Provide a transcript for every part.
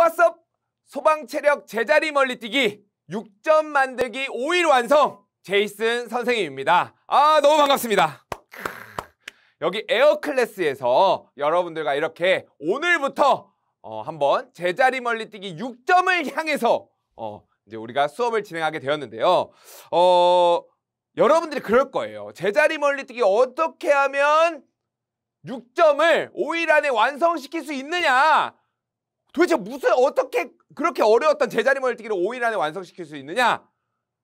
왓썹 소방체력 제자리 멀리뛰기 6점 만들기 5일 완성 제이슨 선생님입니다 아 너무 반갑습니다 여기 에어 클래스에서 여러분들과 이렇게 오늘부터 어, 한번 제자리 멀리뛰기 6점을 향해서 어, 이제 우리가 수업을 진행하게 되었는데요 어, 여러분들이 그럴 거예요 제자리 멀리뛰기 어떻게 하면 6점을 5일 안에 완성시킬 수 있느냐 도대체 무슨 어떻게 그렇게 어려웠던 제자리 멀티기를 5일 안에 완성시킬 수 있느냐?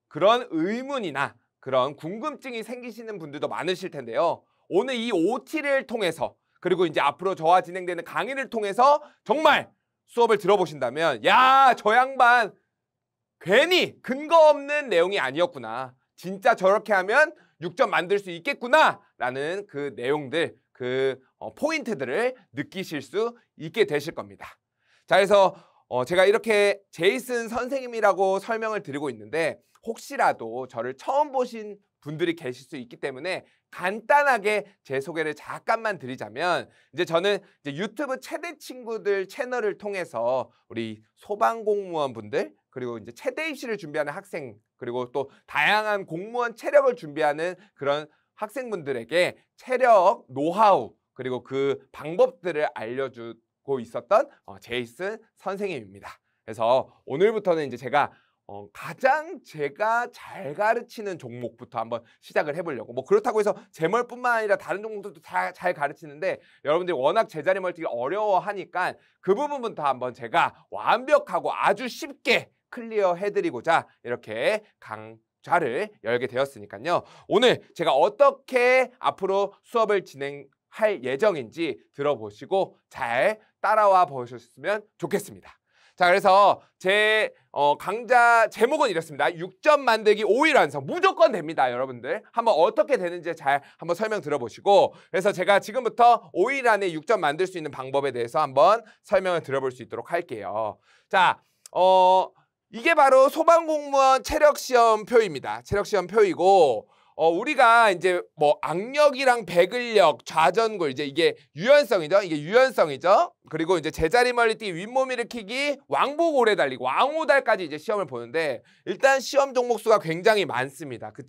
그런 의문이나 그런 궁금증이 생기시는 분들도 많으실 텐데요. 오늘 이 OT를 통해서 그리고 이제 앞으로 저와 진행되는 강의를 통해서 정말 수업을 들어보신다면 야, 저 양반 괜히 근거 없는 내용이 아니었구나. 진짜 저렇게 하면 6점 만들 수 있겠구나. 라는 그 내용들, 그 어, 포인트들을 느끼실 수 있게 되실 겁니다. 자, 그래서 어, 제가 이렇게 제이슨 선생님이라고 설명을 드리고 있는데 혹시라도 저를 처음 보신 분들이 계실 수 있기 때문에 간단하게 제 소개를 잠깐만 드리자면 이제 저는 이제 유튜브 최대 친구들 채널을 통해서 우리 소방공무원 분들 그리고 이제 최대 입시를 준비하는 학생 그리고 또 다양한 공무원 체력을 준비하는 그런 학생분들에게 체력 노하우 그리고 그 방법들을 알려주 맡고 있었던 어, 제이슨 선생님입니다. 그래서 오늘부터는 이제 제가 어, 가장 제가 잘 가르치는 종목부터 한번 시작을 해보려고. 뭐 그렇다고 해서 재멀뿐만 아니라 다른 종목들도 다 잘 가르치는데 여러분들이 워낙 제자리 멀티기 어려워하니까 그 부분부터 한번 제가 완벽하고 아주 쉽게 클리어 해드리고자 이렇게 강 좌를 열게 되었으니까요. 오늘 제가 어떻게 앞으로 수업을 진행 할 예정인지 들어보시고 잘 따라와 보셨으면 좋겠습니다. 자, 그래서 제 어, 강좌 제목은 이렇습니다. 6점 만들기 5일 완성. 무조건 됩니다, 여러분들. 한번 어떻게 되는지 잘 한번 설명 들어보시고 그래서 제가 지금부터 5일 안에 6점 만들 수 있는 방법에 대해서 한번 설명을 들어볼 수 있도록 할게요. 자, 어 이게 바로 소방공무원 체력시험표입니다. 체력시험표이고 어, 우리가 이제 뭐 악력이랑 배근력, 좌전골 이제 이게 유연성이죠. 이게 유연성이죠. 그리고 이제 제자리 멀리뛰기, 윗몸 일으키기, 왕복 오래 달리기, 왕오달까지 이제 시험을 보는데 일단 시험 종목 수가 굉장히 많습니다. 그렇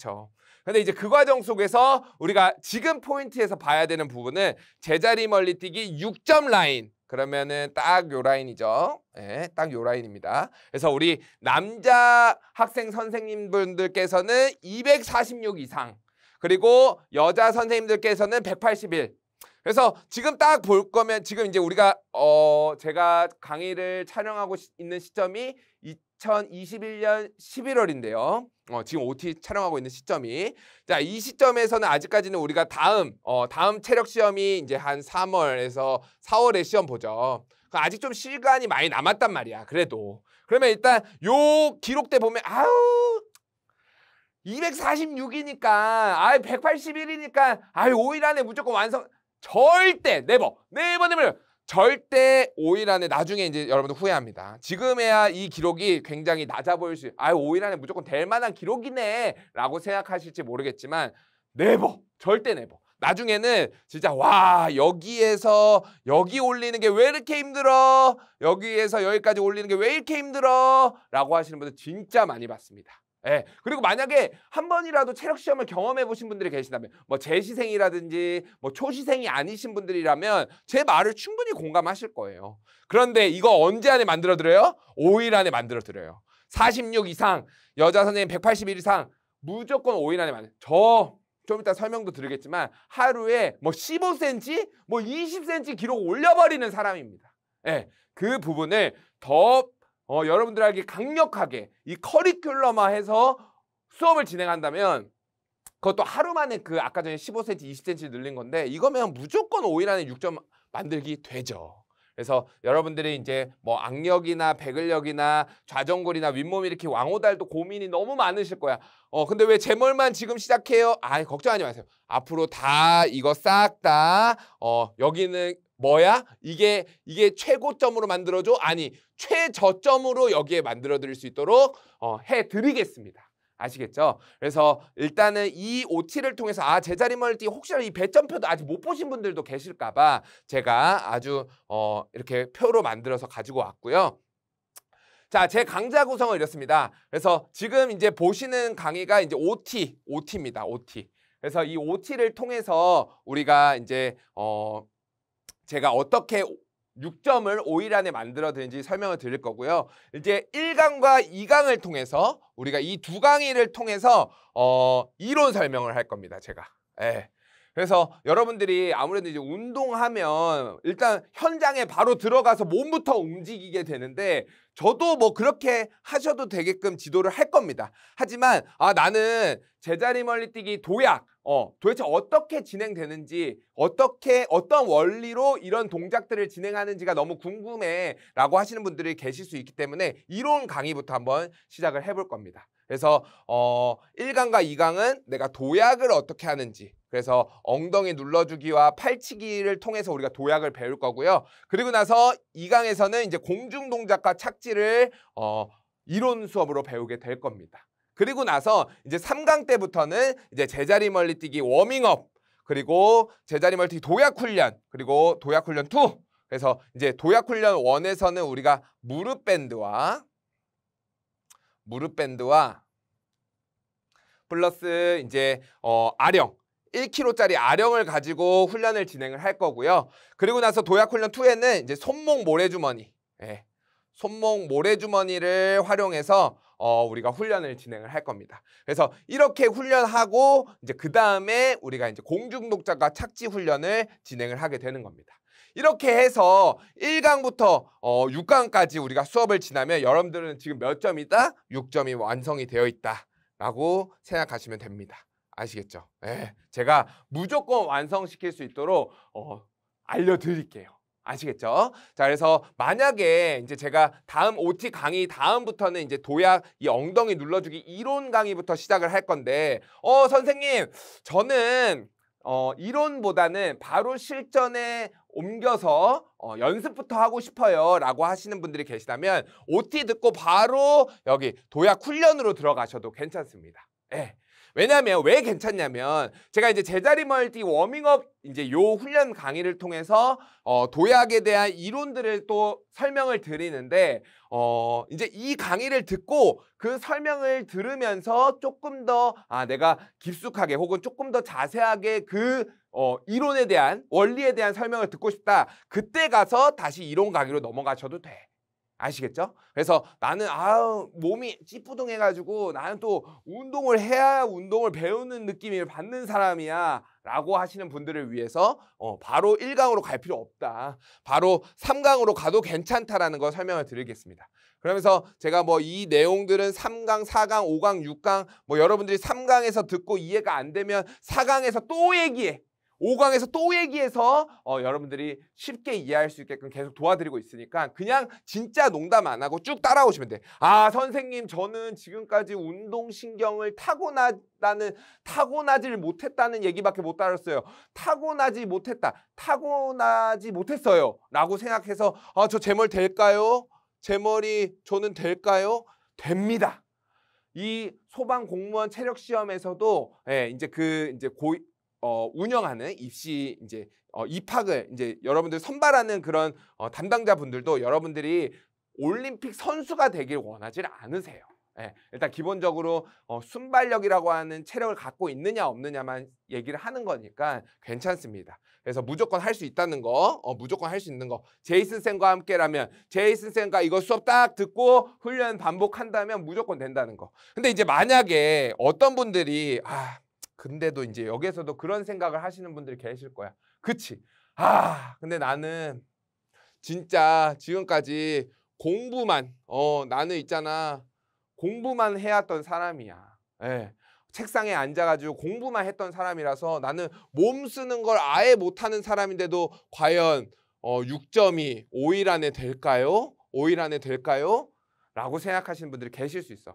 근데 이제 그 과정 속에서 우리가 지금 포인트에서 봐야 되는 부분은 제자리 멀리뛰기 6점 라인 그러면은 딱 요 라인이죠. 예, 딱 요 라인입니다. 그래서 우리 남자 학생 선생님분들께서는 246 이상, 그리고 여자 선생님들께서는 181. 그래서 지금 딱 볼 거면 지금 이제 우리가 어 제가 강의를 촬영하고 시, 있는 시점이 이, 2021년 11월인데요. 어, 지금 OT 촬영하고 있는 시점이 자이 시점에서는 아직까지는 우리가 다음 어, 다음 체력 시험이 이제 한 3월에서 4월에 시험 보죠. 그러니까 아직 좀 시간이 많이 남았단 말이야. 그래도 그러면 일단 요기록때 보면 아우 246이니까 아유 181이니까 아유 5일 안에 무조건 완성 절대 네버 네버 네버 절대 5일 안에 나중에 이제 여러분들 후회합니다. 지금에야 이 기록이 굉장히 낮아 보일 수, 아, 5일 안에 무조건 될 만한 기록이네. 라고 생각하실지 모르겠지만, 네버. 절대 네버. 나중에는 진짜 와 여기에서 여기 올리는 게 왜 이렇게 힘들어 여기에서 여기까지 올리는 게 왜 이렇게 힘들어 라고 하시는 분들 진짜 많이 봤습니다 예. 그리고 만약에 한 번이라도 체력 시험을 경험해 보신 분들이 계신다면뭐 재시생이라든지 뭐 초시생이 아니신 분들이라면 제 말을 충분히 공감하실 거예요. 그런데 이거 언제 안에 만들어 드려요? 5일 안에 만들어 드려요. 46 이상 여자 선생님 181 이상 무조건 5일 안에 만들. 저좀 이따 설명도 드리겠지만 하루에 뭐 15cm, 뭐 20cm 기록 올려버리는 사람입니다. 예, 그 부분을 더 어, 여러분들에게 강력하게 이 커리큘럼화해서 수업을 진행한다면 그것도 하루 만에 그 아까 전에 15cm, 20cm 늘린 건데 이거면 무조건 5일 안에 6점 만들기 되죠. 그래서 여러분들이 이제 뭐 악력이나 배근력이나 좌정골이나 윗몸 이렇게 왕호달도 고민이 너무 많으실 거야. 어 근데 왜 제멀만 지금 시작해요? 아 걱정하지 마세요. 앞으로 다 이거 싹 다어 여기는 뭐야? 이게 이게 최고점으로 만들어줘? 아니 최저점으로 여기에 만들어드릴 수 있도록 어, 해드리겠습니다. 아시겠죠? 그래서 일단은 이 OT를 통해서 아 제자리 멀티 혹시나 이 배점표도 아직 못 보신 분들도 계실까봐 제가 아주 어 이렇게 표로 만들어서 가지고 왔고요. 자, 제 강좌 구성을 이렇습니다. 그래서 지금 이제 보시는 강의가 이제 OT, OT입니다. OT. 그래서 이 OT를 통해서 우리가 이제 어 제가 어떻게 6점을 5일 안에 만들어 드는지 설명을 드릴 거고요. 이제 1강과 2강을 통해서 우리가 이 두 강의를 통해서 어, 이론 설명을 할 겁니다. 제가. 예. 그래서 여러분들이 아무래도 이제 운동하면 일단 현장에 바로 들어가서 몸부터 움직이게 되는데 저도 뭐 그렇게 하셔도 되게끔 지도를 할 겁니다. 하지만 아 나는 제자리 멀리뛰기 도약 어, 도대체 어떻게 진행되는지, 어떻게, 어떤 원리로 이런 동작들을 진행하는지가 너무 궁금해 라고 하시는 분들이 계실 수 있기 때문에 이론 강의부터 한번 시작을 해볼 겁니다. 그래서, 어, 1강과 2강은 내가 도약을 어떻게 하는지, 그래서 엉덩이 눌러주기와 팔치기를 통해서 우리가 도약을 배울 거고요. 그리고 나서 2강에서는 이제 공중 동작과 착지를, 어, 이론 수업으로 배우게 될 겁니다. 그리고 나서 이제 3강 때부터는 이제 제자리 멀리뛰기 워밍업 그리고 제자리 멀리뛰기 도약 훈련 그리고 도약 훈련 2 그래서 이제 도약 훈련 1에서는 우리가 무릎 밴드와 무릎 밴드와 플러스 이제 어 아령 1kg짜리 아령을 가지고 훈련을 진행을 할 거고요. 그리고 나서 도약 훈련 2에는 이제 손목 모래주머니, 예. 손목 모래주머니를 활용해서 어, 우리가 훈련을 진행을 할 겁니다. 그래서 이렇게 훈련하고 이제 그 다음에 우리가 이제 공중독자가 착지 훈련을 진행을 하게 되는 겁니다. 이렇게 해서 1강부터 어, 6강까지 우리가 수업을 지나면 여러분들은 지금 몇 점이다? 6점이 완성이 되어 있다. 라고 생각하시면 됩니다. 아시겠죠? 네. 제가 무조건 완성시킬 수 있도록 어, 알려드릴게요. 아시겠죠? 자, 그래서 만약에 이제 제가 다음 OT 강의 다음부터는 이제 도약 이 엉덩이 눌러주기 이론 강의부터 시작을 할 건데, 어, 선생님, 저는 어, 이론보다는 바로 실전에 옮겨서 어, 연습부터 하고 싶어요 라고 하시는 분들이 계시다면 OT 듣고 바로 여기 도약 훈련으로 들어가셔도 괜찮습니다. 예. 왜냐면왜 괜찮냐면 제가 이제 제자리 멀티 워밍업 이제 요 훈련 강의를 통해서 어, 도약에 대한 이론들을 또 설명을 드리는데 어, 이제 이 강의를 듣고 그 설명을 들으면서 조금 더 아 내가 깊숙하게 혹은 조금 더 자세하게 그 어, 이론에 대한 원리에 대한 설명을 듣고 싶다. 그때 가서 다시 이론 강의로 넘어가셔도 돼. 아시겠죠? 그래서 나는 아 몸이 찌뿌둥해가지고 나는 또 운동을 해야 운동을 배우는 느낌을 받는 사람이야 라고 하시는 분들을 위해서 어, 바로 1강으로 갈 필요 없다. 바로 3강으로 가도 괜찮다라는 걸 설명을 드리겠습니다. 그러면서 제가 뭐 이 내용들은 3강, 4강, 5강, 6강 뭐 여러분들이 3강에서 듣고 이해가 안 되면 4강에서 또 얘기해. 오강에서또 얘기해서 어, 여러분들이 쉽게 이해할 수 있게끔 계속 도와드리고 있으니까 그냥 진짜 농담 안 하고 쭉 따라오시면 돼. 아 선생님 저는 지금까지 운동신경을 타고나다는 타고나질 못했다는 얘기밖에 못 따랐어요. 타고나지 못했다. 타고나지 못했어요. 라고 생각해서 아 저제머 될까요? 제머이 저는 될까요? 됩니다. 이 소방 공무원 체력 시험에서도 예, 이제 그 이제 고 어, 운영하는 입시 이제 어, 입학을 이제 여러분들 선발하는 그런 어, 담당자분들도 여러분들이 올림픽 선수가 되길 원하지 않으세요. 예, 일단 기본적으로 어, 순발력이라고 하는 체력을 갖고 있느냐 없느냐만 얘기를 하는 거니까 괜찮습니다. 그래서 무조건 할 수 있다는 거, 어, 무조건 할 수 있는 거. 제이슨 쌤과 함께라면 제이슨 쌤과 이거 수업 딱 듣고 훈련 반복한다면 무조건 된다는 거. 근데 이제 만약에 어떤 분들이 아 근데도 이제 여기에서도 그런 생각을 하시는 분들이 계실 거야. 그치? 아, 근데 나는 진짜 지금까지 공부만, 어, 나는 있잖아. 공부만 해왔던 사람이야. 예. 책상에 앉아가지고 공부만 했던 사람이라서 나는 몸 쓰는 걸 아예 못하는 사람인데도 과연 어, 6점이 5일 안에 될까요? 5일 안에 될까요? 라고 생각하시는 분들이 계실 수 있어.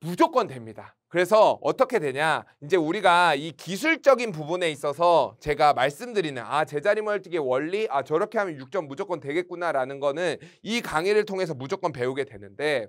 무조건 됩니다. 그래서 어떻게 되냐 이제 우리가 이 기술적인 부분에 있어서 제가 말씀드리는 아 제자리 멀티기의 원리 아 저렇게 하면 6점 무조건 되겠구나라는 거는 이 강의를 통해서 무조건 배우게 되는데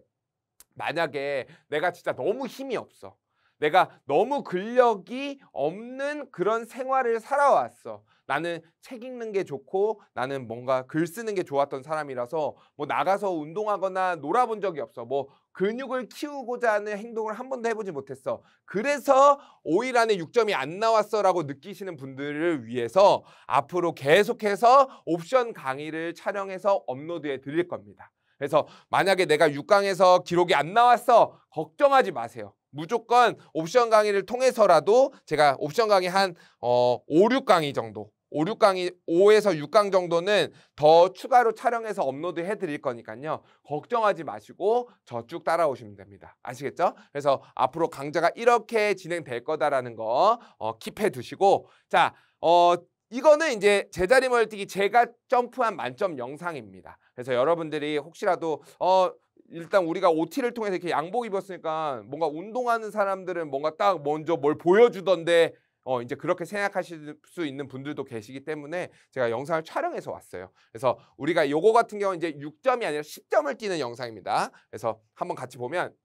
만약에 내가 진짜 너무 힘이 없어 내가 너무 근력이 없는 그런 생활을 살아왔어 나는 책 읽는 게 좋고 나는 뭔가 글 쓰는 게 좋았던 사람이라서 뭐 나가서 운동하거나 놀아본 적이 없어. 뭐 근육을 키우고자 하는 행동을 한 번도 해보지 못했어. 그래서 5일 안에 6점이 안 나왔어라고 느끼시는 분들을 위해서 앞으로 계속해서 옵션 강의를 촬영해서 업로드해 드릴 겁니다. 그래서 만약에 내가 6강에서 기록이 안 나왔어 걱정하지 마세요. 무조건 옵션 강의를 통해서라도 제가 옵션 강의 한 어, 5, 6강의 정도 5, 6강이 5에서 6강 정도는 더 추가로 촬영해서 업로드 해드릴 거니까요. 걱정하지 마시고 저 쭉 따라오시면 됩니다. 아시겠죠? 그래서 앞으로 강좌가 이렇게 진행될 거다라는 거 어, 킵해 두시고 자, 어, 이거는 이제 제자리 멀티기 제가 점프한 만점 영상입니다. 그래서 여러분들이 혹시라도 어 일단 우리가 OT를 통해서 이렇게 양복 입었으니까 뭔가 운동하는 사람들은 뭔가 딱 먼저 뭘 보여주던데 어, 이제 그렇게 생각하실 수 있는 분들도 계시기 때문에 제가 영상을 촬영해서 왔어요. 그래서 우리가 요거 같은 경우는 이제 6점이 아니라 10점을 뛰는 영상입니다. 그래서 한번 같이 보면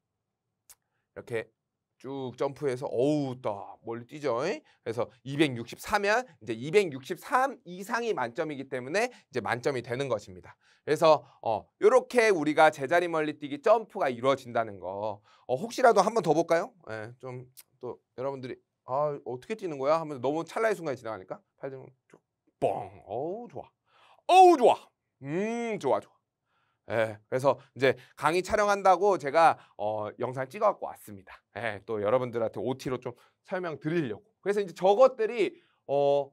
이렇게 쭉 점프해서 어우 또 멀리 뛰죠. 그래서 264면 이제 263 이상이 만점이기 때문에 이제 만점이 되는 것입니다. 그래서 어 요렇게 우리가 제자리 멀리 뛰기 점프가 이루어진다는 거. 어 혹시라도 한번 더 볼까요? 예, 네, 좀또 여러분들이 아 어떻게 뛰는 거야? 하면서 너무 찰나의 순간이 지나가니까 팔등 쭉뻥 어우 좋아 어우 좋아 음 좋아 좋아 예, 그래서 이제 강의 촬영한다고 제가 어, 영상 찍어갖고 왔습니다. 예, 또 여러분들한테 OT로 좀 설명드리려고. 그래서 이제 저것들이 어,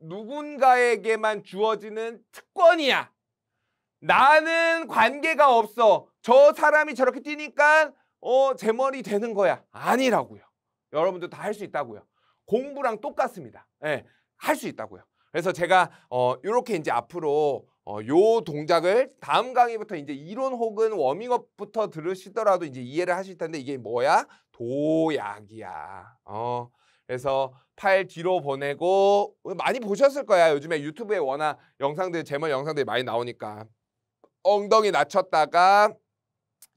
누군가에게만 주어지는 특권이야. 나는 관계가 없어. 저 사람이 저렇게 뛰니까 어, 제 머리 되는 거야. 아니라고요. 여러분들 다 할 수 있다고요. 공부랑 똑같습니다. 예, 할 수 있다고요. 그래서 제가 어 이렇게 이제 앞으로 어 요 동작을 다음 강의부터 이제 이론 혹은 워밍업부터 들으시더라도 이제 이해를 하실 텐데 이게 뭐야? 도약이야. 어. 그래서 팔 뒤로 보내고 많이 보셨을 거야. 요즘에 유튜브에 워낙 영상들 제목 영상들이 많이 나오니까 엉덩이 낮췄다가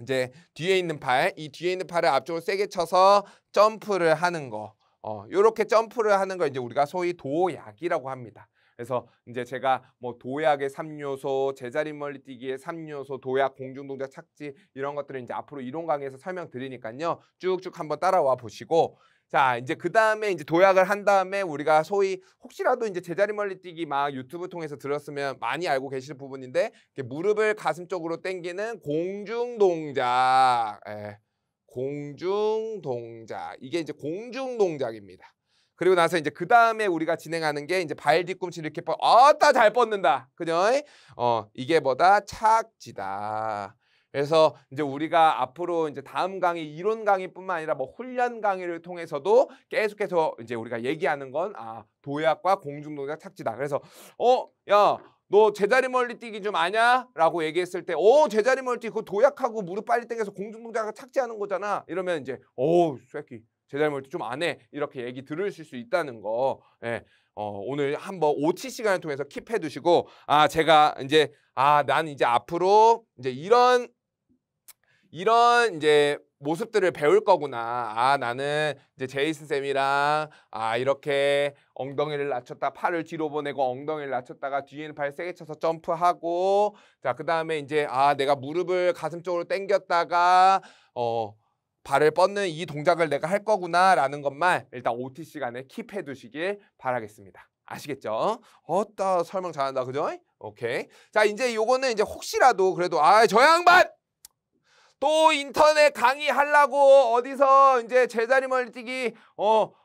이제 뒤에 있는 팔, 이 뒤에 있는 팔을 앞쪽으로 세게 쳐서 점프를 하는 거. 어, 요렇게 점프를 하는 거 이제 우리가 소위 도약이라고 합니다. 그래서 이제 제가 뭐 도약의 3요소 제자리 멀리 뛰기의 3요소 도약, 공중동작, 착지 이런 것들을 이제 앞으로 이론 강의에서 설명드리니까요. 쭉쭉 한번 따라와 보시고 자, 이제 그 다음에 이제 도약을 한 다음에 우리가 소위 혹시라도 이제 제자리 멀리 뛰기 막 유튜브 통해서 들었으면 많이 알고 계실 부분인데 무릎을 가슴 쪽으로 당기는 공중 동작. 예. 공중 동작. 이게 이제 공중 동작입니다. 그리고 나서 이제 그 다음에 우리가 진행하는 게 이제 발 뒤꿈치 이렇게 뻗, 아따 잘 뻗는다. 그죠? 어, 이게 뭐다? 착지다. 그래서 이제 우리가 앞으로 이제 다음 강의 이론 강의뿐만 아니라 뭐 훈련 강의를 통해서도 계속해서 이제 우리가 얘기하는 건 아 도약과 공중도약 착지다. 그래서 어 야 너 제자리 멀리 뛰기 좀 아냐? 라고 얘기했을 때, 어, 제자리 멀리 뛰고 도약하고 무릎 빨리 땡겨서 공중동작을 착지하는 거잖아. 이러면 이제, 어, 새끼, 제자리 멀리 좀안 해. 이렇게 얘기 들으실 수 있다는 거. 예. 어, 오늘 한번 오치 시간을 통해서 킵해 두시고, 아, 제가 이제, 아, 난 이제 앞으로 이제 이런 이런 이제 모습들을 배울 거구나. 아, 나는 이제 제이슨 쌤이랑 아, 이렇게 엉덩이를 낮췄다 팔을 뒤로 보내고 엉덩이를 낮췄다가 뒤에는 발 세게 쳐서 점프하고 자, 그다음에 이제 아, 내가 무릎을 가슴 쪽으로 당겼다가 어 발을 뻗는 이 동작을 내가 할 거구나라는 것만 일단 OT 시간에 킵해 두시길 바라겠습니다. 아시겠죠? 어따 설명 잘한다. 그죠? 오케이. 자, 이제 요거는 이제 혹시라도 그래도 아, 저 양반 또 인터넷 강의 하려고 어디서 이제 제자리 멀뛰기어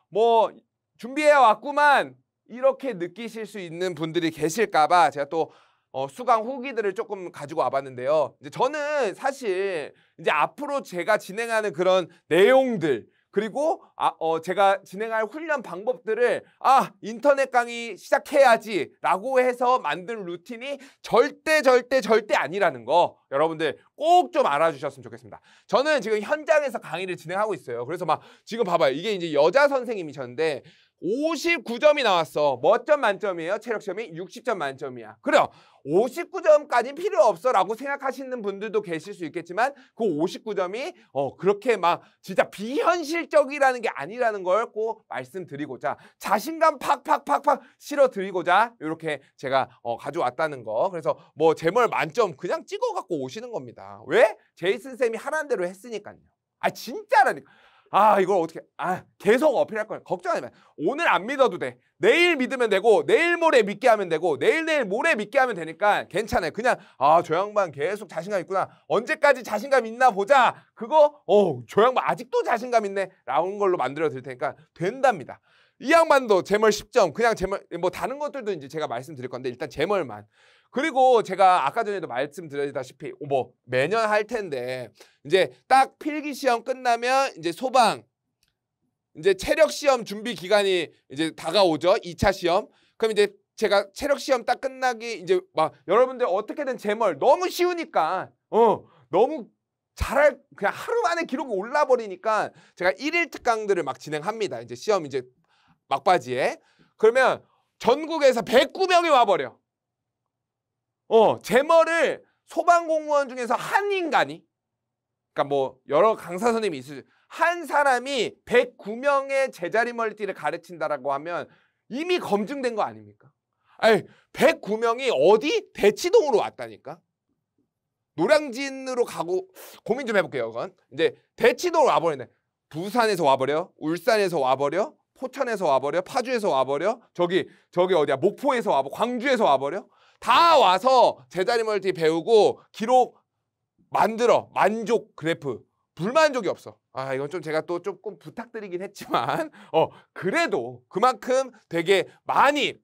뭐 준비해 왔구만 이렇게 느끼실 수 있는 분들이 계실까봐 제가 또 어, 수강 후기들을 조금 가지고 와봤는데요. 이제 저는 사실 이제 앞으로 제가 진행하는 그런 내용들 그리고 아, 어, 제가 진행할 훈련 방법들을 아 인터넷 강의 시작해야지 라고 해서 만든 루틴이 절대 절대 절대 아니라는 거 여러분들 꼭 좀 알아주셨으면 좋겠습니다. 저는 지금 현장에서 강의를 진행하고 있어요. 그래서 막 지금 봐봐요. 이게 이제 여자 선생님이셨는데 59점이 나왔어. 몇점 뭐 만점이에요? 체력 시험이 60점 만점이야. 그래요. 59점까지 필요 없어라고 생각하시는 분들도 계실 수 있겠지만 그 59점이 어 그렇게 막 진짜 비현실적이라는 게 아니라는 걸 꼭 말씀드리고자 자신감 팍팍팍팍 실어드리고자 이렇게 제가 어 가져왔다는 거. 그래서 뭐 제멀 만점 그냥 찍어 갖고 오시는 겁니다. 왜? 제이슨 쌤이 하라는 대로 했으니까요. 아 진짜라니까. 아 이걸 어떻게 아 계속 어필할 거야 걱정하지 마 오늘 안 믿어도 돼 내일 믿으면 되고 내일 모레 믿게 하면 되고 내일 내일 모레 믿게 하면 되니까 괜찮아요 그냥 아조 양반 계속 자신감 있구나 언제까지 자신감 있나 보자 그거 어조 양반 아직도 자신감 있네 라는 걸로 만들어 드릴 테니까 된답니다 이 양반도 재물 10점 그냥 재물뭐 다른 것들도 이제 제가 말씀드릴 건데 일단 재물만 그리고 제가 아까 전에도 말씀드렸다시피 뭐 매년 할 텐데 이제 딱 필기 시험 끝나면 이제 소방 이제 체력 시험 준비 기간이 이제 다가오죠. 2차 시험. 그럼 이제 제가 체력 시험 딱 끝나기 이제 막 여러분들 어떻게든 제멀 너무 쉬우니까 어 너무 잘할 그냥 하루 만에 기록이 올라 버리니까 제가 일일 특강들을 막 진행합니다. 이제 시험 이제 막바지에 그러면 전국에서 109명이 와버려. 어, 제머를 소방공무원 중에서 한 인간이 그러니까 뭐 여러 강사 선생님이 있을 으한 사람이 109명의 제자리 멀티를 가르친다라고 하면 이미 검증된 거 아닙니까? 아니 109명이 어디 대치동으로 왔다니까? 노량진으로 가고 고민 좀 해볼게요. 그건 이제 대치동으로 와버리네. 부산에서 와버려, 울산에서 와버려, 포천에서 와버려, 파주에서 와버려, 저기 저기 어디야? 목포에서 와버, 려 광주에서 와버려. 다 와서 제자리 멀티 배우고 기록 만들어 만족 그래프 불만족이 없어. 아 이건 좀 제가 또 조금 부탁드리긴 했지만 어 그래도 그만큼 되게 많이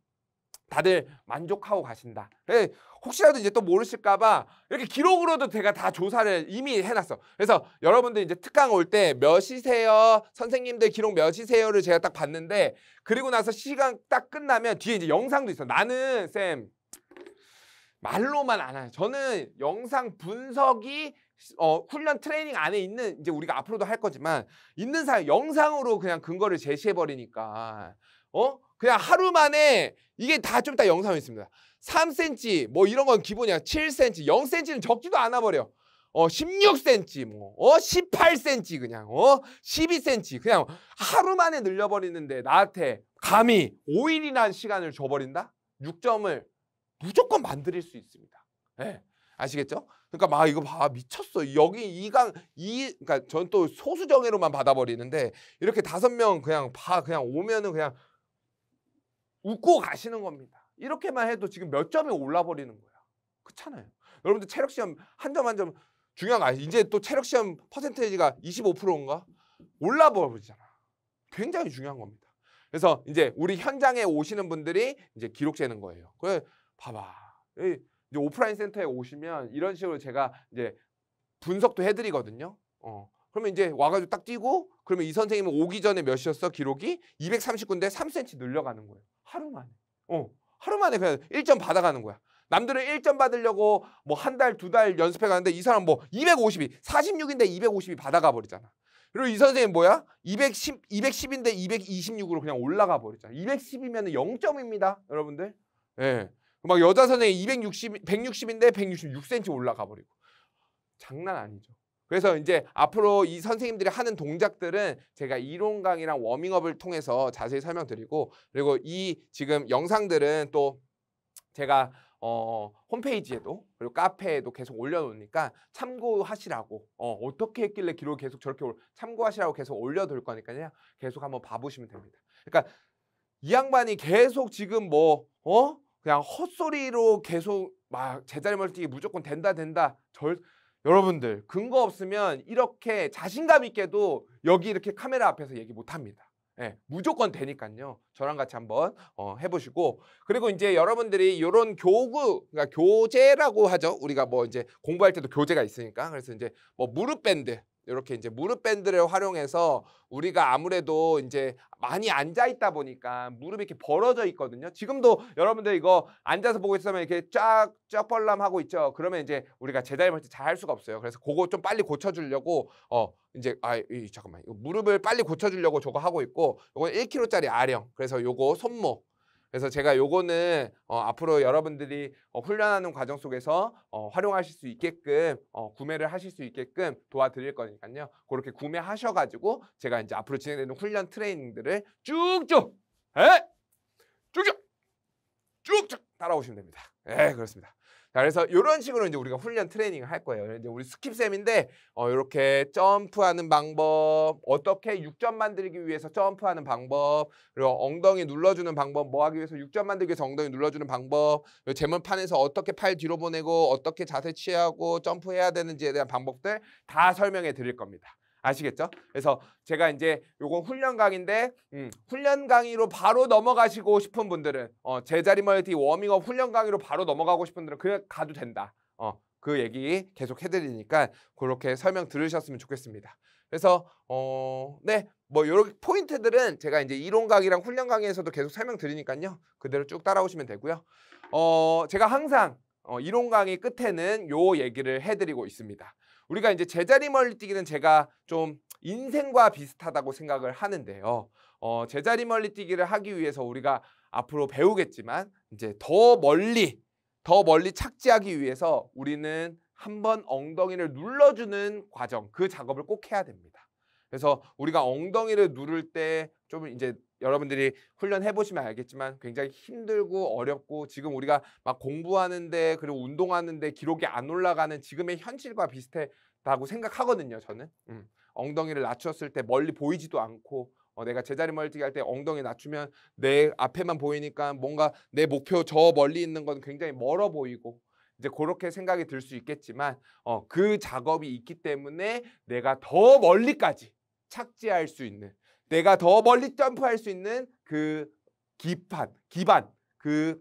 다들 만족하고 가신다. 그 혹시라도 이제 또 모르실까봐 이렇게 기록으로도 제가 다 조사를 이미 해놨어. 그래서 여러분들 이제 특강 올 때 몇이세요? 선생님들 기록 몇이세요?를 제가 딱 봤는데 그리고 나서 시간 딱 끝나면 뒤에 이제 영상도 있어. 나는 쌤 말로만 안하죠 저는 영상 분석이 어, 훈련 트레이닝 안에 있는 이제 우리가 앞으로도 할 거지만 있는 사람 영상으로 그냥 근거를 제시해 버리니까 어 그냥 하루 만에 이게 다 좀 다 영상이 있습니다. 3cm 뭐 이런 건 기본이야. 7cm, 0cm는 적지도 않아 버려. 어 16cm 뭐어 18cm 그냥 어 12cm 그냥 하루 만에 늘려버리는데 나한테 감히 5일이라는 시간을 줘버린다? 6점을 무조건 만들수 있습니다. 네. 아시겠죠? 그러니까 막 이거 봐 미쳤어 여기 이강 이 그러니까 전 또 소수 정예로만 받아버리는데 이렇게 다섯 명 그냥 봐 그냥 오면은 그냥 웃고 가시는 겁니다. 이렇게만 해도 지금 몇 점이 올라버리는 거야. 그렇잖아요. 여러분들 체력 시험 한 점 한 점 중요한 거아니 이제 또 체력 시험 퍼센테이지가 25%인가 올라버리잖아. 굉장히 중요한 겁니다. 그래서 이제 우리 현장에 오시는 분들이 이제 기록 재는 거예요. 그래 봐봐. 이제 오프라인 센터에 오시면 이런 식으로 제가 이제 분석도 해드리거든요. 어. 그러면 이제 와가지고 딱 뛰고 그러면 이 선생님은 오기 전에 몇이었어 기록이 2 3 0군데 3cm 늘려가는 거예요. 하루 만에. 어. 하루 만에 그냥 1점 받아가는 거야. 남들은 1점 받으려고 뭐 한 달, 두 달 연습해 가는데 이 사람 뭐2 5 0이 46인데 2 5 0이 받아가 버리잖아. 그리고 이 선생님 뭐야? 210, 210인데 226으로 그냥 올라가 버리잖아. 210이면 0점입니다. 여러분들. 예. 네. 막 여자 선생이 260, 160인데 166cm 올라가 버리고. 장난 아니죠. 그래서 이제 앞으로 이 선생님들이 하는 동작들은 제가 이론 강의랑 워밍업을 통해서 자세히 설명드리고 그리고 이 지금 영상들은 또 제가 어, 홈페이지에도 그리고 카페에도 계속 올려놓으니까 참고하시라고 어, 어떻게 했길래 기록 계속 저렇게 올, 참고하시라고 계속 올려둘 거니까요 계속 한번 봐보시면 됩니다. 그러니까 이 양반이 계속 지금 뭐 어? 그냥 헛소리로 계속 막 제자리 멀티기 무조건 된다 된다 절 여러분들 근거 없으면 이렇게 자신감 있게도 여기 이렇게 카메라 앞에서 얘기 못합니다. 예, 무조건 되니까요. 저랑 같이 한번 어, 해보시고 그리고 이제 여러분들이 이런 교구 그러니까 교재라고 하죠 우리가 뭐 이제 공부할 때도 교재가 있으니까 그래서 이제 뭐 무릎 밴드 이렇게 이제 무릎 밴드를 활용해서 우리가 아무래도 이제 많이 앉아 있다 보니까 무릎이 이렇게 벌어져 있거든요. 지금도 여러분들 이거 앉아서 보고 있으면 이렇게 쫙 쫙벌람 하고 있죠. 그러면 이제 우리가 재달을 때잘 할 수가 없어요. 그래서 그거 좀 빨리 고쳐주려고 어 이제 아 이, 잠깐만 이거 무릎을 빨리 고쳐주려고 저거 하고 있고 이건 1kg짜리 아령. 그래서 그래서 요거 손목 그래서 제가 요거는 어, 앞으로 여러분들이 어, 훈련하는 과정 속에서 어, 활용하실 수 있게끔 어, 구매를 하실 수 있게끔 도와드릴 거니까요. 그렇게 구매하셔가지고 제가 이제 앞으로 진행되는 훈련 트레이닝들을 쭉쭉 에? 쭉쭉 쭉쭉 따라오시면 됩니다. 예, 그렇습니다. 자, 그래서 이런 식으로 이제 우리가 훈련 트레이닝을 할 거예요. 이제 우리 스킵쌤인데 어, 이렇게 점프하는 방법, 어떻게 6점 만들기 위해서 점프하는 방법, 그리고 엉덩이 눌러주는 방법, 뭐 하기 위해서 6점 만들기 위해서 엉덩이 눌러주는 방법, 제문판에서 어떻게 팔 뒤로 보내고 어떻게 자세 취하고 점프해야 되는지에 대한 방법들 다 설명해 드릴 겁니다. 아시겠죠? 그래서 제가 이제 요건 훈련 강의인데 음, 훈련 강의로 바로 넘어가시고 싶은 분들은 어, 제자리 멀티 워밍업 훈련 강의로 바로 넘어가고 싶은 분들은 그냥 가도 된다. 어, 그 얘기 계속 해드리니까 그렇게 설명 들으셨으면 좋겠습니다. 그래서 어, 네, 뭐요렇게 포인트들은 제가 이제 이론 강의랑 훈련 강의에서도 계속 설명 드리니까요. 그대로 쭉 따라오시면 되고요. 어, 제가 항상 어, 이론 강의 끝에는 요 얘기를 해드리고 있습니다. 우리가 이제 제자리 멀리뛰기는 제가 좀 인생과 비슷하다고 생각을 하는데요. 어, 제자리 멀리뛰기를 하기 위해서 우리가 앞으로 배우겠지만 이제 더 멀리 더 멀리 착지하기 위해서 우리는 한번 엉덩이를 눌러주는 과정 그 작업을 꼭 해야 됩니다. 그래서 우리가 엉덩이를 누를 때 좀 이제 여러분들이 훈련해 보시면 알겠지만 굉장히 힘들고 어렵고 지금 우리가 막 공부하는데 그리고 운동하는데 기록이 안 올라가는 지금의 현실과 비슷하다고 생각하거든요. 저는 음. 엉덩이를 낮췄을 때 멀리 보이지도 않고 어, 내가 제자리 멀티뛰기할때 엉덩이 낮추면 내 앞에만 보이니까 뭔가 내 목표 저 멀리 있는 건 굉장히 멀어 보이고 이제 그렇게 생각이 들 수 있겠지만 어, 그 작업이 있기 때문에 내가 더 멀리까지 착지할 수 있는 내가 더 멀리 점프할 수 있는 그 기판, 기반, 그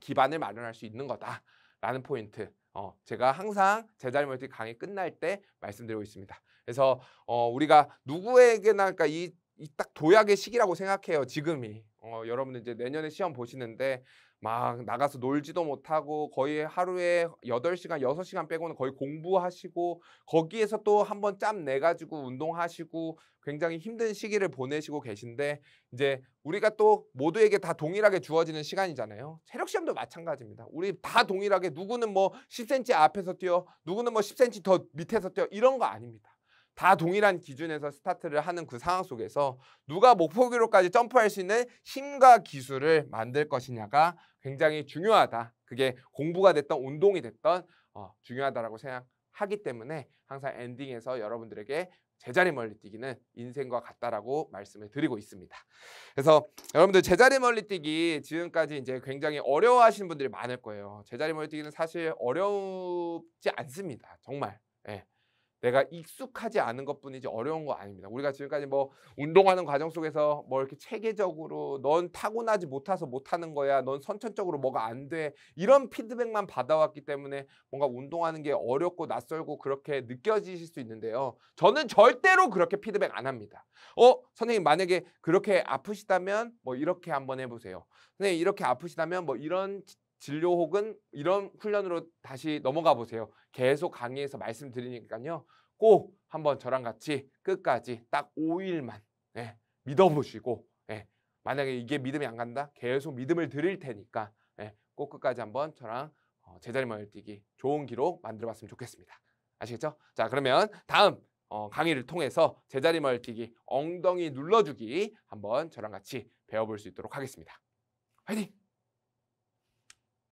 기반을 마련할 수 있는 거다라는 포인트. 어, 제가 항상 제자리 멀티 강의 끝날 때 말씀드리고 있습니다. 그래서 어, 우리가 누구에게나 그러니까 이, 이딱 도약의 시기라고 생각해요. 지금이. 어, 여러분 이제 내년에 시험 보시는데 막 나가서 놀지도 못하고 거의 하루에 8 시간 6 시간 빼고는 거의 공부하시고 거기에서 또 한 번 짬 내가지고 운동하시고 굉장히 힘든 시기를 보내시고 계신데 이제 우리가 또 모두에게 다 동일하게 주어지는 시간이잖아요. 체력 시험도 마찬가지입니다. 우리 다 동일하게 누구는 뭐 10cm 앞에서 뛰어, 누구는 뭐 10cm 더 밑에서 뛰어 이런 거 아닙니다. 다 동일한 기준에서 스타트를 하는 그 상황 속에서 누가 목표기로까지 점프할 수 있는 힘과 기술을 만들 것이냐가 굉장히 중요하다. 그게 공부가 됐던 운동이 됐던 어, 중요하다라고 생각하기 때문에 항상 엔딩에서 여러분들에게 제자리 멀리 뛰기는 인생과 같다라고 말씀을 드리고 있습니다. 그래서 여러분들 제자리 멀리 뛰기 지금까지 이제 굉장히 어려워하시는 분들이 많을 거예요. 제자리 멀리 뛰기는 사실 어렵지 않습니다. 정말. 예. 네. 내가 익숙하지 않은 것뿐이지 어려운 거 아닙니다. 우리가 지금까지 뭐 운동하는 과정 속에서 뭐 이렇게 체계적으로 넌 타고나지 못해서 못하는 거야. 넌 선천적으로 뭐가 안 돼. 이런 피드백만 받아왔기 때문에 뭔가 운동하는 게 어렵고 낯설고 그렇게 느껴지실 수 있는데요. 저는 절대로 그렇게 피드백 안 합니다. 어, 선생님 만약에 그렇게 아프시다면 뭐 이렇게 한번 해보세요. 선생님 이렇게 아프시다면 뭐 이런 진료 혹은 이런 훈련으로 다시 넘어가 보세요. 계속 강의에서 말씀드리니까요. 꼭 한번 저랑 같이 끝까지 딱 5일만 네, 예, 믿어보시고 네, 만약에 이게 믿음이 안 간다? 계속 믿음을 드릴 테니까 네, 꼭 끝까지 한번 저랑 어, 제자리 멀뛰기 좋은 기록 만들어봤으면 좋겠습니다. 아시겠죠? 자 그러면 다음 어, 강의를 통해서 제자리 멀뛰기 엉덩이 눌러주기 한번 저랑 같이 배워볼 수 있도록 하겠습니다. 화이팅!